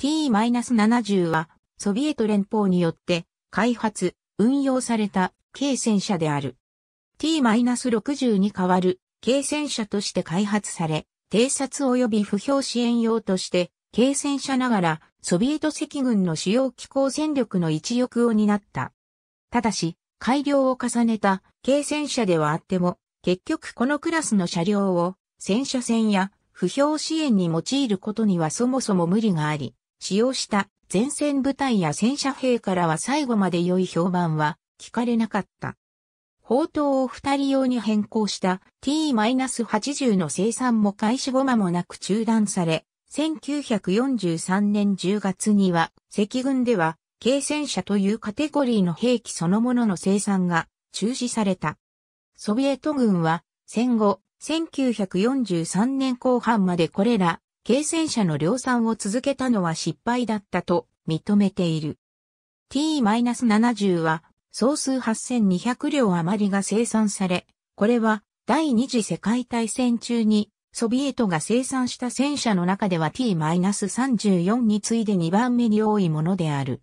T-70 は、ソビエト連邦によって開発、運用された軽戦車である。T-60 に代わる軽戦車として開発され、偵察及び不評支援用として、軽戦車ながらソビエト赤軍の主要機構戦力の一翼を担った。ただし、改良を重ねた軽戦車ではあっても、結局このクラスの車両を戦車戦や不評支援に用いることにはそもそも無理があり、使用した前線部隊や戦車兵からは最後まで良い評判は聞かれなかった。砲塔を二人用に変更した T-80 の生産も開始後間もなく中断され、1943年10月には赤軍では軽戦車というカテゴリーの兵器そのものの生産が中止された。ソビエト軍は戦後1943年後半までこれら軽戦車の量産を続けたのは失敗だったと認めている。T-70 は総数8200両余りが生産され、これは第二次世界大戦中にソビエトが生産した戦車の中では T-34 に次いで2番目に多いものである。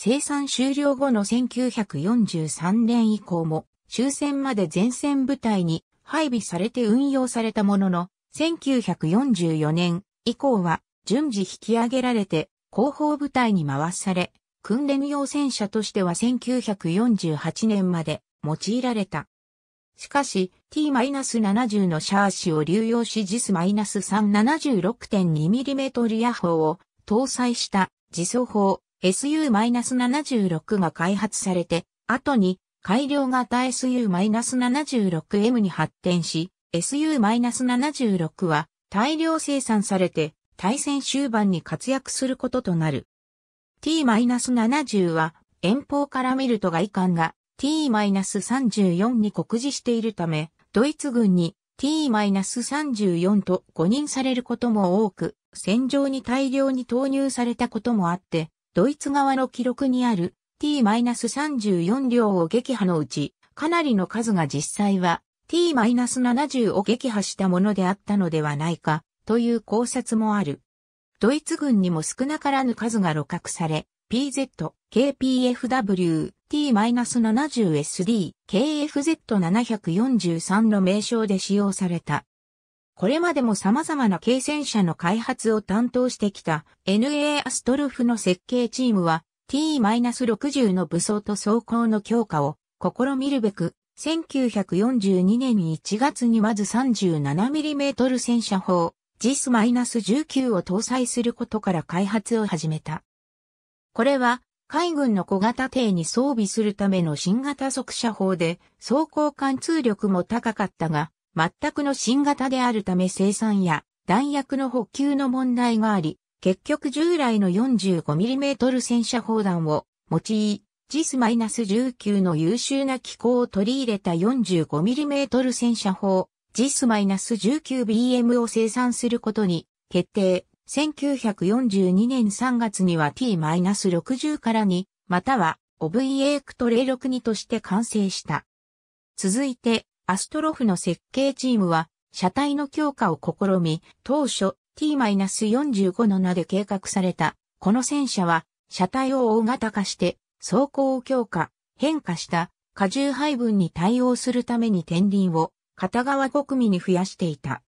生産終了後の1943年以降も終戦まで前線部隊に配備されて運用されたものの、1944年以降は順次引き上げられて後方部隊に回され、訓練用戦車としては1948年まで用いられた。しかし T-70 のシャーシを流用し JIS-376.2mm ヤ砲を搭載した自走砲 SU-76 が開発されて、後に改良型 SU-76M に発展し、SU-76 は大量生産されて対戦終盤に活躍することとなる。T-70 は遠方から見ると外観が T-34 に酷似しているため、ドイツ軍に T-34 と誤認されることも多く、戦場に大量に投入されたこともあって、ドイツ側の記録にある T-34 両を撃破のうち、かなりの数が実際は t-70 を撃破したものであったのではないか、という考察もある。ドイツ軍にも少なからぬ数が露獲され、PZ、KPFW、T-70SD、KFZ743 の名称で使用された。これまでも様々な軽戦車の開発を担当してきた NA アストルフの設計チームは T-60 の武装と装甲の強化を試みるべく1942年1月にまず 37mm 戦車砲、JIS-19 を搭載することから開発を始めた。これは、海軍の小型艇に装備するための新型速射砲で、走行貫通力も高かったが、全くの新型であるため生産や弾薬の補給の問題があり、結局従来の 45mm 戦車砲弾を用い、JIS-19 の優秀な機構を取り入れた 45mm 戦車砲 JIS-19BM を生産することに決定。1942年3月には T-60 から2、または OVA クトレ62として完成した。続いて、アストロフの設計チームは、車体の強化を試み、当初 T-45 の名で計画された、この戦車は、車体を大型化して、走行を強化、変化した荷重配分に対応するために天輪を片側5組に増やしていた。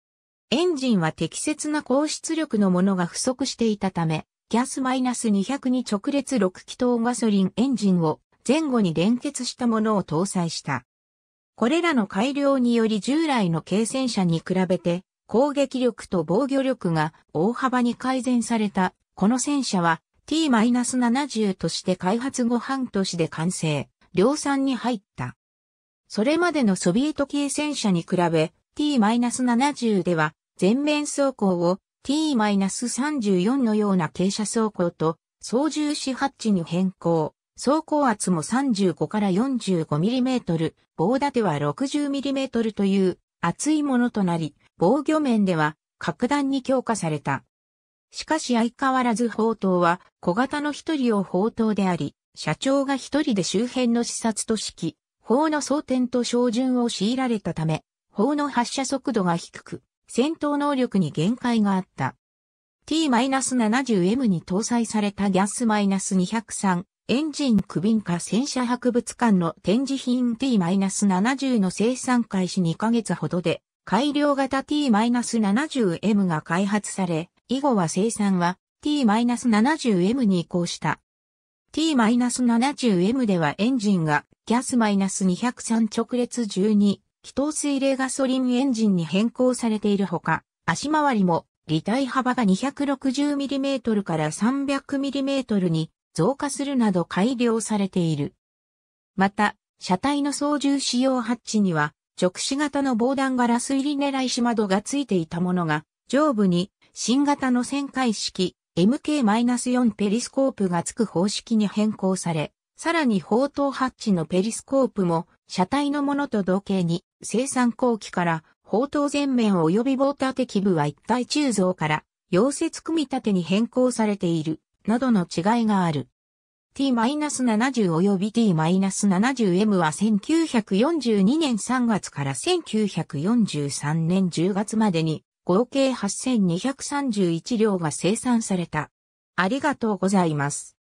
エンジンは適切な高出力のものが不足していたため、ギャスマイナス200に直列6気筒ガソリンエンジンを前後に連結したものを搭載した。これらの改良により従来の軽戦車に比べて攻撃力と防御力が大幅に改善された。この戦車は T-70 として開発後半年で完成、量産に入った。それまでのソビエト系戦車に比べ T-70 では全面走行を T-34 のような傾斜走行と操縦士ハッチに変更。走行圧も35から 45mm、棒立ては 60mm という厚いものとなり、防御面では格段に強化された。しかし相変わらず宝刀は小型の一人を宝刀であり、社長が一人で周辺の視察と指揮、砲の装填と照準を強いられたため、砲の発射速度が低く、戦闘能力に限界があった。T-70M に搭載されたギャス -203 エンジン区便化戦車博物館の展示品 T-70 の生産開始2ヶ月ほどで、改良型 T-70M が開発され、以後は生産は T-70M に移行した。T-70M ではエンジンがギャス -203 直列12気筒水冷ガソリンエンジンに変更されているほか、足回りも離体幅が 260mm から 300mm に増加するなど改良されている。また、車体の操縦仕様ハッチには直視型の防弾ガラス入り狙いし窓がついていたものが上部に新型の旋回式 MK-4 ペリスコープが付く方式に変更され、さらに砲塔ハッチのペリスコープも車体のものと同型に生産後期から砲塔全面及び棒立て基部は一体鋳造から溶接組み立てに変更されているなどの違いがある。T-70 及び T-70M は1942年3月から1943年10月までに合計8231両が生産された。ありがとうございます。